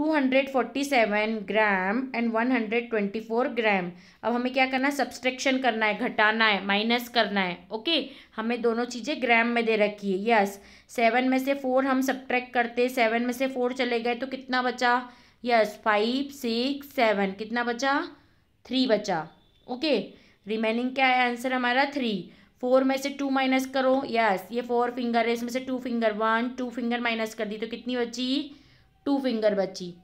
247 gram and 124 ग्राम अब हमें क्या करना है सब्सट्रैक्शन करना है घटाना है माइनस करना है ओके हमें दोनों चीज़ें ग्राम में दे रखी है यस सेवन में से फोर हम सब्ट्रैक्ट करते सेवन में से फोर चले गए तो कितना बचा यस फाइव सिक्स सेवन कितना बचा थ्री बचा ओके रिमेनिंग क्या है आंसर हमारा थ्री फोर में से टू माइनस करो यस ये फोर फिंगर है इसमें से two finger one two finger minus कर दी तो कितनी बची टू फिंगर बची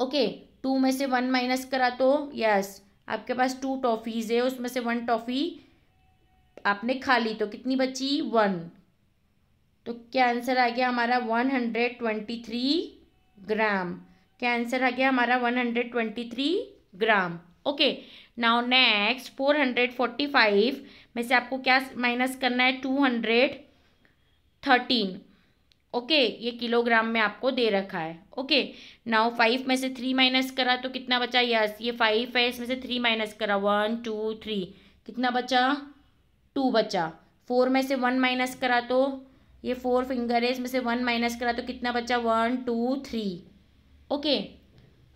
ओके टू में से वन माइनस करा तो यस आपके पास टू टॉफ़ीज़ है उसमें से वन टॉफ़ी आपने खा ली तो कितनी बची वन तो क्या आंसर आ गया हमारा one hundred twenty three gram क्या आंसर आ गया हमारा one hundred twenty three gram okay now next four hundred forty five में से आपको क्या माइनस करना है टू हंड्रेड थर्टीन ओके ये किलोग्राम में आपको दे रखा है ओके नाउ फाइव में से थ्री माइनस करा तो कितना बचा यस ये फाइव है इसमें से थ्री माइनस करा वन टू थ्री कितना बचा टू बचा फोर में से वन माइनस करा तो ये फोर फिंगर है इसमें से वन माइनस करा तो कितना बचा one two three okay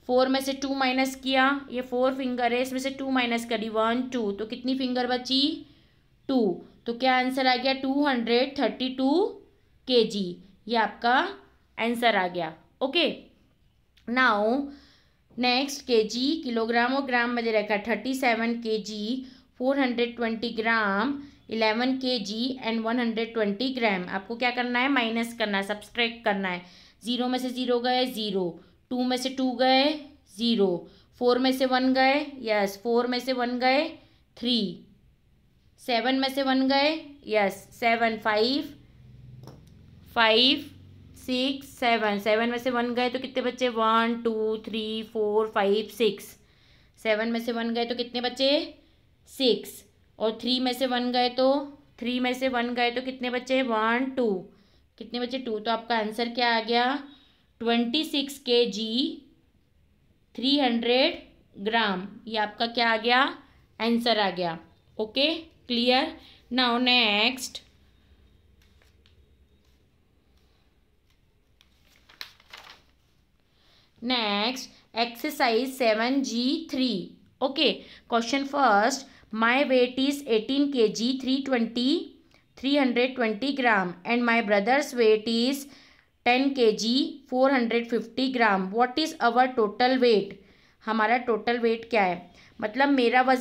four में से टू माइनस किया ये फोर फिंगर है इसमें से टू माइनस करी वन टू तो कितनी फिंगर बची टू तो क्या आंसर आ गया टू हंड्रेड थर्टी टू के जी ये आपका आंसर आ गया ओके नाउ नेक्स्ट के जी किलोग्राम और ग्राम में दे रखा thirty seven K G four hundred twenty gram eleven K G and one hundred twenty gram आपको क्या करना है माइनस करना है सब्सट्रैक्ट करना है ज़ीरो में से ज़ीरो गए ज़ीरो टू में से टू गए ज़ीरो फोर में से वन गए यस फोर में से वन गए थ्री सेवन में से वन गए yes seven five five six seven seven में से वन गए तो कितने बच्चे one two three four five six seven में से वन गए तो कितने बच्चे सिक्स और थ्री में से वन गए तो थ्री में से वन गए तो कितने बच्चे वन टू कितने बच्चे टू तो आपका आंसर क्या आ गया ट्वेंटी सिक्स के जी थ्री हंड्रेड ग्राम ये आपका क्या आ गया आंसर आ गया okay clear now next next exercise seven G three okay question first my weight is eighteen K G three twenty three hundred twenty gram and my brother's weight is ten K G four hundred fifty gram what is our total weight हमारा total weight क्या है मतलब मेरा वजन